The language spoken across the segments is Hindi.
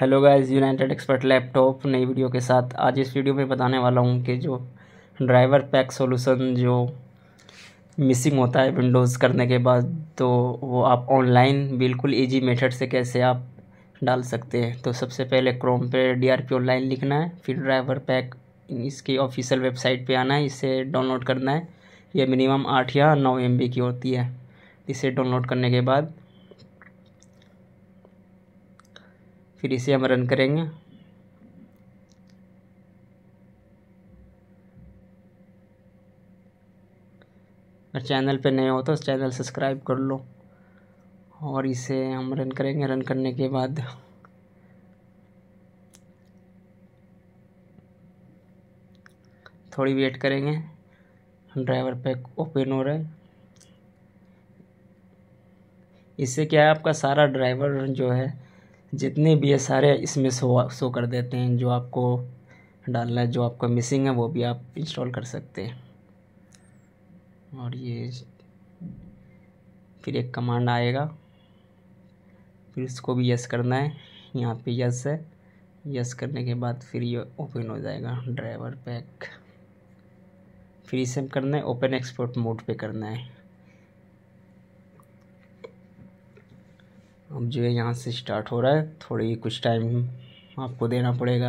hello guys united expert laptop नई वीडियो के साथ आज इस वीडियो में बताने वाला हूँ कि जो ड्राइवर पैक सॉल्यूशन जो मिसिंग होता है विंडोज़ करने के बाद तो वो आप ऑनलाइन बिल्कुल इजी मेथड से कैसे आप डाल सकते हैं तो सबसे पहले क्रोम पे डीआरपी ऑनलाइन लिखना है फिर ड्राइवर पैक इसकी ऑफिशियल वेबसाइट पर आना है इसे डाउनलोड करना है यह मिनिमम आठ या नौ एम की होती है इसे डाउनलोड करने के बाद फिर इसे हम रन करेंगे अगर चैनल पे नए हो तो चैनल सब्सक्राइब कर लो और इसे हम रन करेंगे रन करने के बाद थोड़ी वेट करेंगे ड्राइवर पैक ओपन हो रहा है इससे क्या है आपका सारा ड्राइवर जो है जितने भी है सारे इसमें शो शो कर देते हैं जो आपको डालना है जो आपका मिसिंग है वो भी आप इंस्टॉल कर सकते हैं और ये फिर एक कमांड आएगा फिर उसको भी यस करना है यहाँ पे यस है यस करने के बाद फिर ये ओपन हो जाएगा ड्राइवर पैक फिर इसे करना है ओपन एक्सपोर्ट मोड पे करना है अब जो है यहाँ से स्टार्ट हो रहा है थोड़ी कुछ टाइम आपको देना पड़ेगा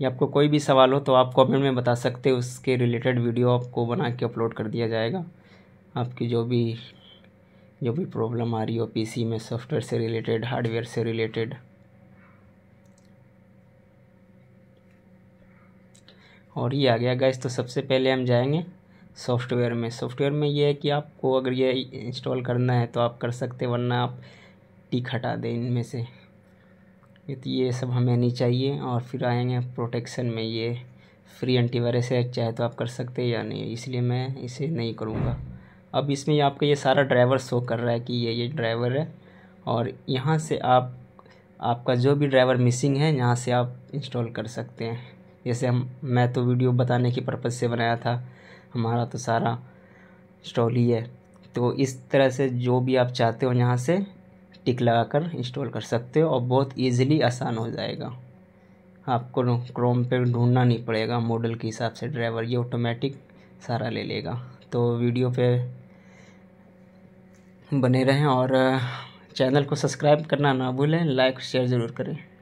या आपको कोई भी सवाल हो तो आप कमेंट में बता सकते हैं उसके रिलेटेड वीडियो आपको बना के अपलोड कर दिया जाएगा आपकी जो भी जो भी प्रॉब्लम आ रही हो पीसी में सॉफ्टवेयर से रिलेटेड हार्डवेयर से रिलेटेड और ये आ गया गैस तो सबसे पहले हम जाएंगे सॉफ्टवेयर में सॉफ्टवेयर में ये है कि आपको अगर ये इंस्टॉल करना है तो आप कर सकते वरना आप टिक हटा दें इनमें से तो ये सब हमें नहीं चाहिए और फिर आएंगे प्रोटेक्शन में ये फ्री एंटीवायरस है चाहे तो आप कर सकते हैं या नहीं इसलिए मैं इसे नहीं करूँगा अब इसमें आपका ये सारा ड्राइवर शो कर रहा है कि ये ये ड्राइवर है और यहाँ से आप आपका जो भी ड्राइवर मिसिंग है यहाँ से आप इंस्टॉल कर सकते हैं जैसे हम मैं तो वीडियो बताने के पर्पज़ से बनाया था हमारा तो सारा स्टॉल ही है तो इस तरह से जो भी आप चाहते हो यहाँ से टिक लगा कर इंस्टॉल कर सकते हो और बहुत ईजीली आसान हो जाएगा आपको क्रोम पे ढूंढना नहीं पड़ेगा मॉडल के हिसाब से ड्राइवर ये ऑटोमेटिक सारा ले लेगा तो वीडियो पे बने रहें और चैनल को सब्सक्राइब करना ना भूलें लाइक शेयर ज़रूर करें